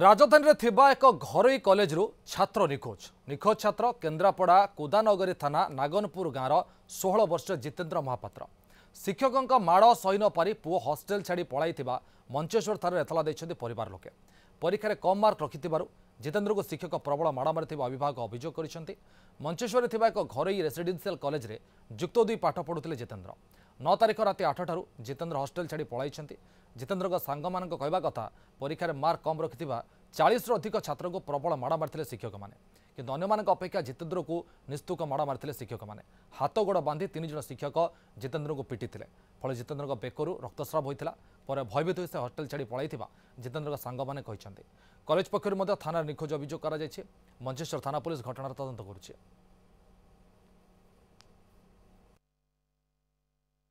ରାଜଧାନୀରେ ଥିବା ଏକ ଘରୋଇ କଲେଜରୁ ଛାତ୍ର ନିଖୋଜ ନିଖୋଜ ଛାତ୍ର କେନ୍ଦ୍ରାପଡ଼ା କୁଦାନଗରୀ ଥାନା ନାଗନପୁର ଗାଁର ଷୋହଳ ବର୍ଷୀୟ ଜିତେନ୍ଦ୍ର ମହାପାତ୍ର ଶିକ୍ଷକଙ୍କ ମାଡ଼ ସହି ନ ପାରି ପୁଅ ହଷ୍ଟେଲ ଛାଡ଼ି ପଳାଇଥିବା ମଞ୍ଚେଶ୍ୱରଠାରେ ଏତଲା ଦେଇଛନ୍ତି ପରିବାର ଲୋକେ ପରୀକ୍ଷାରେ କମ୍ ମାର୍କ ରଖିଥିବାରୁ ଜିତେନ୍ଦ୍ରକୁ ଶିକ୍ଷକ ପ୍ରବଳ ମାଡ଼ ମାରିଥିବା ବିଭାଗ ଅଭିଯୋଗ କରିଛନ୍ତି ମଞ୍ଚେଶ୍ୱରରେ ଥିବା ଏକ ଘରୋଇ ରେସିଡେନ୍ସିଆଲ କଲେଜରେ ଯୁକ୍ତ ଦୁଇ ପାଠ ପଢ଼ୁଥିଲେ ଜିତେନ୍ଦ୍ର ନଅ ତାରିଖ ରାତି ଆଠଠାରୁ ଜିତେନ୍ଦ୍ର ହଷ୍ଟେଲ ଛାଡ଼ି ପଳାଇଛନ୍ତି ଜିତେନ୍ଦ୍ରଙ୍କ ସାଙ୍ଗମାନଙ୍କ କହିବା କଥା ପରୀକ୍ଷାରେ ମାର୍କ କମ୍ ରଖିଥିବା ଚାଳିଶରୁ ଅଧିକ ଛାତ୍ରଙ୍କୁ ପ୍ରବଳ ମାଡ଼ ମାରିଥିଲେ ଶିକ୍ଷକମାନେ କିନ୍ତୁ ଅନ୍ୟମାନଙ୍କ ଅପେକ୍ଷା ଜିତେନ୍ଦ୍ରକୁ ନିସ୍ତୁକ ମାଡ଼ ମାରିଥିଲେ ଶିକ୍ଷକମାନେ ହାତ ଗୋଡ଼ ବାନ୍ଧି ତିନି ଜଣ ଶିକ୍ଷକ ଜିତେନ୍ଦ୍ରଙ୍କୁ ପିଟିଥିଲେ ଫଳରେ ଜିତେନ୍ଦ୍ରଙ୍କ ବେକରୁ ରକ୍ତସ୍ରାବ ହୋଇଥିଲା ପରେ ଭୟଭୀତ ହୋଇ ସେ ହଷ୍ଟେଲ ଛାଡ଼ି ପଳାଇଥିବା ଜିତେନ୍ଦ୍ରଙ୍କ ସାଙ୍ଗମାନେ କହିଛନ୍ତି କଲେଜ ପକ୍ଷରୁ ମଧ୍ୟ ଥାନାରେ ନିଖୋଜ ଅଭିଯୋଗ କରାଯାଇଛି ମଞ୍ଚେଶ୍ୱର ଥାନା ପୁଲିସ୍ ଘଟଣାର ତଦନ୍ତ କରୁଛି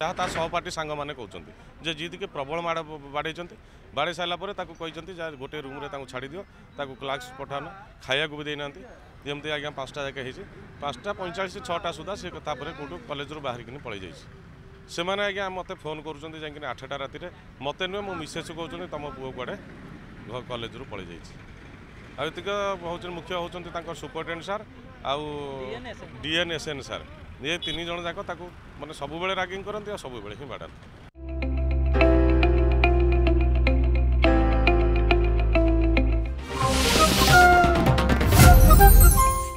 ତାହା ତା ସହପାଠୀ ସାଙ୍ଗମାନେ କହୁଛନ୍ତି ଯେ ଯିଏକି ପ୍ରବଳ ମାଡ଼ ବାଡ଼େଇଛନ୍ତି ବାଡ଼େଇ ସାରିଲା ପରେ ତାକୁ କହିଛନ୍ତି ଯାହା ଗୋଟିଏ ରୁମ୍ରେ ତାଙ୍କୁ ଛାଡ଼ିଦିଅ ତାକୁ କ୍ଲାସ୍ ପଠାନ ଖାଇବାକୁ ବି ଦେଇନାହାନ୍ତି ଯେମିତି ଆଜ୍ଞା ପାଞ୍ଚଟା ଯାକେ ହେଇଛି ପାଞ୍ଚଟା ପଇଁଚାଳିଶ ଛଅଟା ସୁଦ୍ଧା ସେ ତାପରେ କେଉଁଠୁ କଲେଜରୁ ବାହାରିକିନି ପଳେଇ ଯାଇଛି ସେମାନେ ଆଜ୍ଞା ମୋତେ ଫୋନ୍ କରୁଛନ୍ତି ଯାଇକିନି ଆଠଟା ରାତିରେ ମୋତେ ନୁହେଁ ମୋ ମିସେସ୍ କହୁଛନ୍ତି ତୁମ ପୁଅ କୁଆଡ଼େ କଲେଜରୁ ପଳେଇ ଯାଇଛି ଆଉ ଏତିକ ହେଉଛନ୍ତି ମୁଖ୍ୟ ହେଉଛନ୍ତି ତାଙ୍କର ସୁପରିଟେଣ୍ଡେଣ୍ଟ ସାର୍ ଆଉ ଡିଏନ୍ଏସ୍ଏନ୍ ସାର୍ ଇଏ ତିନି ଜଣ ଯାକ ତାକୁ ମାନେ ସବୁବେଳେ ରାଗିଂ କରନ୍ତି ଆଉ ସବୁବେଳେ ହିଁ ବାଡ଼ାନ୍ତି